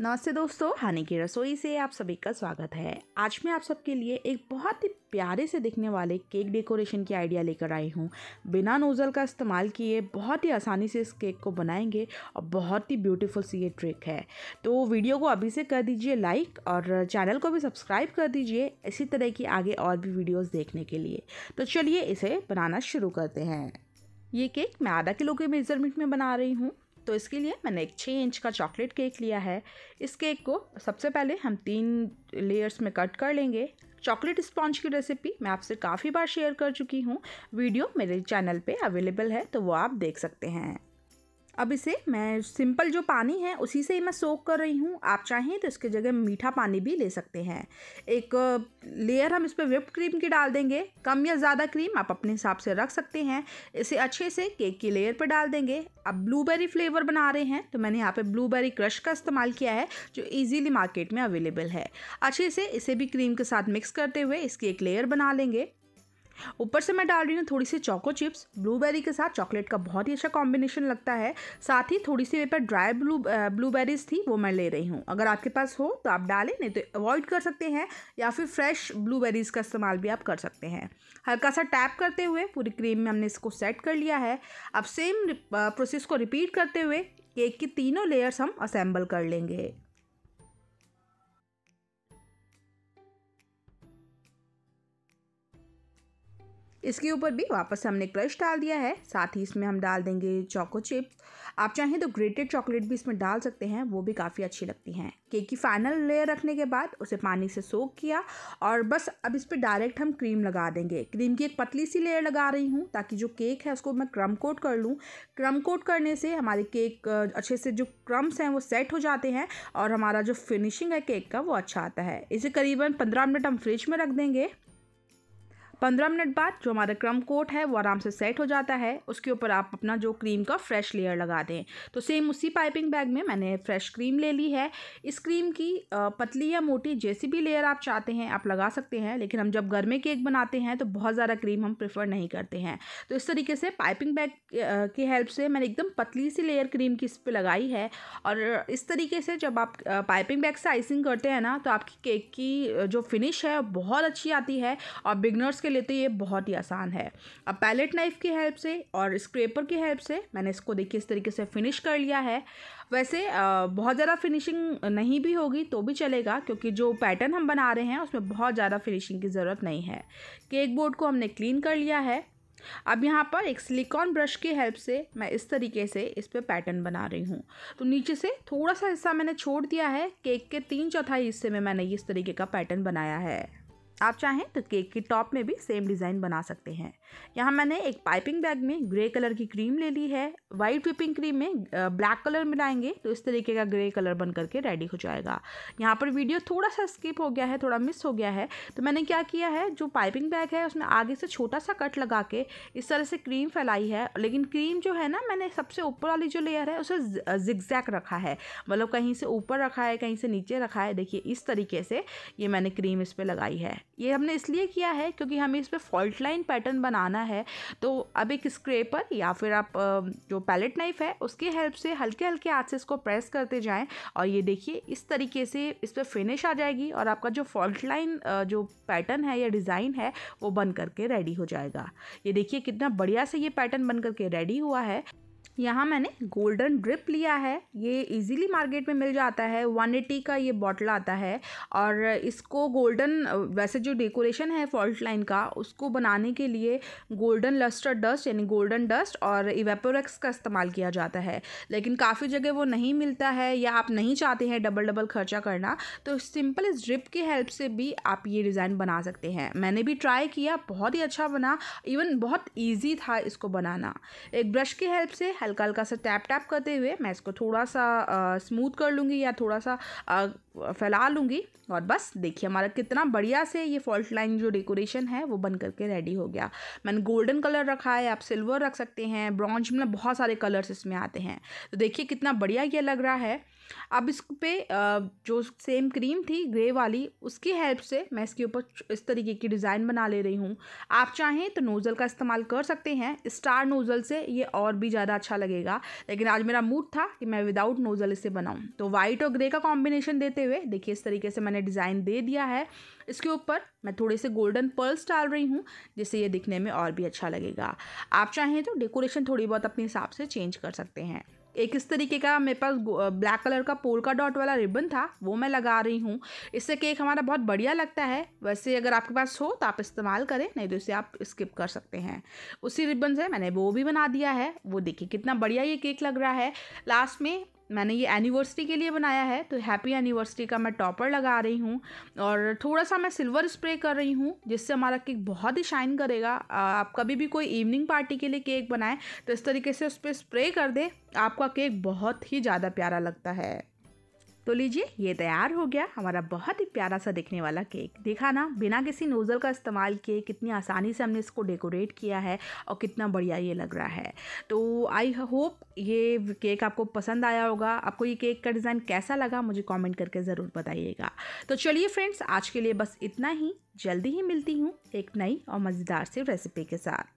नमस्ते दोस्तों हानि की रसोई से आप सभी का स्वागत है आज मैं आप सबके लिए एक बहुत ही प्यारे से दिखने वाले केक डेकोरेशन की आइडिया लेकर आई हूँ बिना नोज़ल का इस्तेमाल किए बहुत ही आसानी से इस केक को बनाएंगे और बहुत ही ब्यूटीफुल सी ये ट्रिक है तो वीडियो को अभी से कर दीजिए लाइक और चैनल को भी सब्सक्राइब कर दीजिए इसी तरह की आगे और भी वीडियोज़ देखने के लिए तो चलिए इसे बनाना शुरू करते हैं ये केक मैं आधा किलो के मेज़रमेंट में बना रही हूँ तो इसके लिए मैंने एक छः इंच का चॉकलेट केक लिया है इस केक को सबसे पहले हम तीन लेयर्स में कट कर लेंगे चॉकलेट स्पॉन्ज की रेसिपी मैं आपसे काफ़ी बार शेयर कर चुकी हूँ वीडियो मेरे चैनल पे अवेलेबल है तो वो आप देख सकते हैं अब इसे मैं सिंपल जो पानी है उसी से ही मैं सोक कर रही हूँ आप चाहें तो इसके जगह मीठा पानी भी ले सकते हैं एक लेयर हम इस पर विप क्रीम की डाल देंगे कम या ज़्यादा क्रीम आप अपने हिसाब से रख सकते हैं इसे अच्छे से केक की लेयर पर डाल देंगे अब ब्लूबेरी फ्लेवर बना रहे हैं तो मैंने यहाँ पर ब्लूबेरी क्रश का इस्तेमाल किया है जो ईजीली मार्केट में अवेलेबल है अच्छे से इसे भी क्रीम के साथ मिक्स करते हुए इसकी एक लेयर बना लेंगे ऊपर से मैं डाल रही हूँ थोड़ी सी चॉको चिप्स ब्लूबेरी के साथ चॉकलेट का बहुत ही अच्छा कॉम्बिनेशन लगता है साथ ही थोड़ी सी मेरे पास ड्राई ब्लू ब्लूबेरीज थी वो मैं ले रही हूँ अगर आपके पास हो तो आप डालें नहीं तो अवॉइड कर सकते हैं या फिर फ्रेश ब्लूबेरीज़ का इस्तेमाल भी आप कर सकते हैं हल्का सा टैप करते हुए पूरी क्रीम में हमने इसको सेट कर लिया है अब सेम प्रोसेस को रिपीट करते हुए केक की तीनों लेयर्स हम असेंबल कर लेंगे इसके ऊपर भी वापस से हमने क्रश डाल दिया है साथ ही इसमें हम डाल देंगे चॉको चिप्स आप चाहें तो ग्रेटेड चॉकलेट भी इसमें डाल सकते हैं वो भी काफ़ी अच्छी लगती हैं केक की फाइनल लेयर रखने के बाद उसे पानी से सोख किया और बस अब इस पर डायरेक्ट हम क्रीम लगा देंगे क्रीम की एक पतली सी लेयर लगा रही हूँ ताकि जो केक है उसको मैं क्रम कोट कर लूँ क्रम कोट करने से हमारे केक अच्छे से जो क्रम्स हैं वो सेट हो जाते हैं और हमारा जो फिनिशिंग है केक का वो अच्छा आता है इसे करीबन पंद्रह मिनट हम फ्रिज में रख देंगे पंद्रह मिनट बाद जो हमारा क्रम कोट है वो आराम से सेट हो जाता है उसके ऊपर आप अपना जो क्रीम का फ्रेश लेयर लगा दें तो सेम उसी पाइपिंग बैग में मैंने फ्रेश क्रीम ले ली है इस क्रीम की पतली या मोटी जैसी भी लेयर आप चाहते हैं आप लगा सकते हैं लेकिन हम जब घर में केक बनाते हैं तो बहुत ज़्यादा क्रीम हम प्रेफर नहीं करते हैं तो इस तरीके से पाइपिंग बैग की हेल्प से मैंने एकदम पतली सी लेयर क्रीम की इस पर लगाई है और इस तरीके से जब आप पाइपिंग बैग से आइसिंग करते हैं ना तो आपकी केक की जो फिनिश है बहुत अच्छी आती है और बिगनर्स उसके लिए तो ये बहुत ही आसान है अब पैलेट नाइफ़ की हेल्प से और स्क्रेपर की हेल्प से मैंने इसको देखिए इस तरीके से फिनिश कर लिया है वैसे बहुत ज़्यादा फिनिशिंग नहीं भी होगी तो भी चलेगा क्योंकि जो पैटर्न हम बना रहे हैं उसमें बहुत ज़्यादा फिनिशिंग की ज़रूरत नहीं है केक बोर्ड को हमने क्लीन कर लिया है अब यहाँ पर एक सिलिकॉन ब्रश की हेल्प से मैं इस तरीके से इस पर पैटर्न बना रही हूँ तो नीचे से थोड़ा सा हिस्सा मैंने छोड़ दिया है केक के तीन चौथाई हिस्से में मैंने इस तरीके का पैटर्न बनाया है आप चाहें तो केक की टॉप में भी सेम डिज़ाइन बना सकते हैं यहाँ मैंने एक पाइपिंग बैग में ग्रे कलर की क्रीम ले ली है वाइट विपिंग क्रीम में ब्लैक कलर मिलाएंगे तो इस तरीके का ग्रे कलर बन करके रेडी हो जाएगा यहाँ पर वीडियो थोड़ा सा स्किप हो गया है थोड़ा मिस हो गया है तो मैंने क्या किया है जो पाइपिंग बैग है उसमें आगे से छोटा सा कट लगा के इस तरह से क्रीम फैलाई है लेकिन क्रीम जो है ना मैंने सबसे ऊपर वाली जो लेयर है उसे जिगजैक रखा है मतलब कहीं से ऊपर रखा है कहीं से नीचे रखा है देखिए इस तरीके से ये मैंने क्रीम इस पर लगाई है ये हमने इसलिए किया है क्योंकि हमें इस पर फॉल्ट लाइन पैटर्न बनाना है तो अब एक स्क्रेपर या फिर आप जो पैलेट नाइफ है उसके हेल्प से हल्के हल्के हाथ से इसको प्रेस करते जाएं और ये देखिए इस तरीके से इस पर फिनिश आ जाएगी और आपका जो फॉल्ट लाइन जो पैटर्न है या डिज़ाइन है वो बन करके रेडी हो जाएगा ये देखिए कितना बढ़िया से ये पैटर्न बन करके रेडी हुआ है यहाँ मैंने गोल्डन ड्रिप लिया है ये इजीली मार्केट में मिल जाता है वन एटी का ये बॉटल आता है और इसको गोल्डन वैसे जो डेकोरेशन है फॉल्ट लाइन का उसको बनाने के लिए गोल्डन लस्टर डस्ट यानी गोल्डन डस्ट और इवेपोरेक्स का इस्तेमाल किया जाता है लेकिन काफ़ी जगह वो नहीं मिलता है या आप नहीं चाहते हैं डबल डबल खर्चा करना तो सिंपल इस ड्रिप की हेल्प से भी आप ये डिज़ाइन बना सकते हैं मैंने भी ट्राई किया बहुत ही अच्छा बना इवन बहुत ईजी था इसको बनाना एक ब्रश की हेल्प से हल्का हल्का सा टैप टैप करते हुए मैं इसको थोड़ा सा स्मूथ कर लूँगी या थोड़ा सा आ, फैला लूँगी और बस देखिए हमारा कितना बढ़िया से ये फॉल्ट लाइन जो डेकोरेशन है वो बन करके रेडी हो गया मैंने गोल्डन कलर रखा है आप सिल्वर रख सकते हैं ब्रॉन्ज मतलब बहुत सारे कलर्स इसमें आते हैं तो देखिए कितना बढ़िया ये लग रहा है अब इस पे जो सेम क्रीम थी ग्रे वाली उसकी हेल्प से मैं इसके ऊपर इस तरीके की डिज़ाइन बना ले रही हूँ आप चाहें तो नोज़ल का इस्तेमाल कर सकते हैं स्टार नोज़ल से ये और भी ज़्यादा अच्छा अच्छा लगेगा लेकिन आज मेरा मूड था कि मैं विदाउट नोज़ल इसे बनाऊँ तो वाइट और ग्रे का कॉम्बिनेशन देते हुए देखिए इस तरीके से मैंने डिज़ाइन दे दिया है इसके ऊपर मैं थोड़े से गोल्डन पर्ल्स डाल रही हूँ जिससे ये दिखने में और भी अच्छा लगेगा आप चाहें तो डेकोरेशन थोड़ी बहुत अपने हिसाब से चेंज कर सकते हैं एक इस तरीके का मेरे पास ब्लैक कलर का पोलका डॉट वाला रिबन था वो मैं लगा रही हूँ इससे केक हमारा बहुत बढ़िया लगता है वैसे अगर आपके पास हो तो आप इस्तेमाल करें नहीं तो इसे आप स्किप कर सकते हैं उसी रिबन से मैंने वो भी बना दिया है वो देखिए कितना बढ़िया ये केक लग रहा है लास्ट में मैंने ये एनिवर्सरी के लिए बनाया है तो हैप्पी एनिवर्सरी का मैं टॉपर लगा रही हूँ और थोड़ा सा मैं सिल्वर स्प्रे कर रही हूँ जिससे हमारा केक बहुत ही शाइन करेगा आप कभी भी कोई इवनिंग पार्टी के लिए केक बनाएं तो इस तरीके से उस पर स्प्रे कर दें आपका केक बहुत ही ज़्यादा प्यारा लगता है तो लीजिए ये तैयार हो गया हमारा बहुत ही प्यारा सा दिखने वाला केक देखा ना बिना किसी नोज़ल का इस्तेमाल किए कितनी आसानी से हमने इसको डेकोरेट किया है और कितना बढ़िया ये लग रहा है तो आई होप ये केक आपको पसंद आया होगा आपको ये केक का डिज़ाइन कैसा लगा मुझे कमेंट करके ज़रूर बताइएगा तो चलिए फ्रेंड्स आज के लिए बस इतना ही जल्दी ही मिलती हूँ एक नई और मज़ेदार सी रेसिपी के साथ